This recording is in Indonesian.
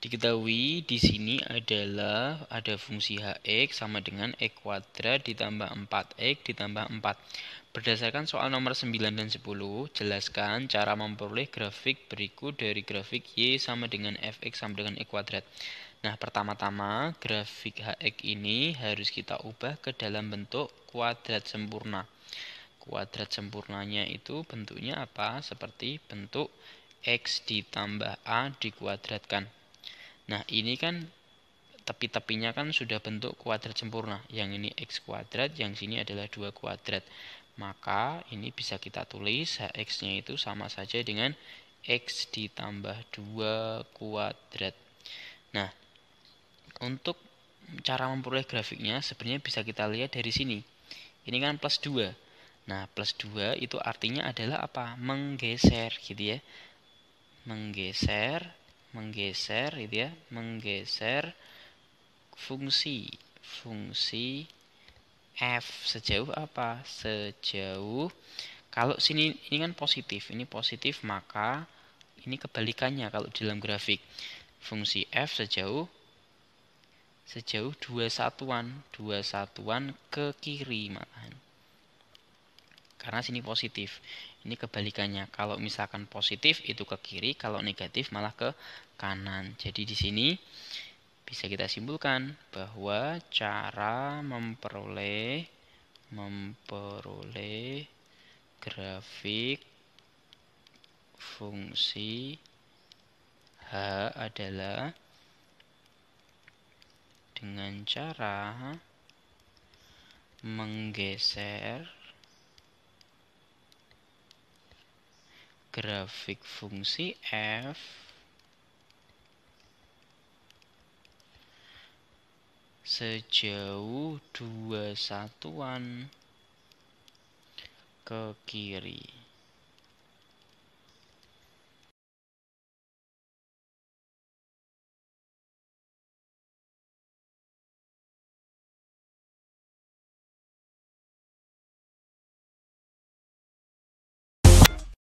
Diketahui di sini adalah ada fungsi hx sama dengan x kuadrat ditambah 4x ditambah 4. Berdasarkan soal nomor 9 dan 10, jelaskan cara memperoleh grafik berikut dari grafik y sama dengan fx sama dengan x kuadrat. Nah, pertama-tama grafik hx ini harus kita ubah ke dalam bentuk kuadrat sempurna. Kuadrat sempurnanya itu bentuknya apa? Seperti bentuk x ditambah a dikuadratkan. Nah, ini kan tepi-tepinya kan sudah bentuk kuadrat sempurna. Yang ini x kuadrat, yang sini adalah 2 kuadrat. Maka ini bisa kita tulis hx-nya itu sama saja dengan x ditambah 2 kuadrat. Nah, untuk cara memperoleh grafiknya sebenarnya bisa kita lihat dari sini. Ini kan plus 2. Nah, plus 2 itu artinya adalah apa? Menggeser gitu ya. Menggeser menggeser gitu ya menggeser fungsi fungsi f sejauh apa sejauh kalau sini ini kan positif ini positif maka ini kebalikannya kalau di dalam grafik fungsi f sejauh sejauh dua satuan dua satuan ke kiri malahan karena sini positif. Ini kebalikannya. Kalau misalkan positif itu ke kiri, kalau negatif malah ke kanan. Jadi di sini bisa kita simpulkan bahwa cara memperoleh memperoleh grafik fungsi H adalah dengan cara menggeser grafik fungsi f sejauh dua satuan ke kiri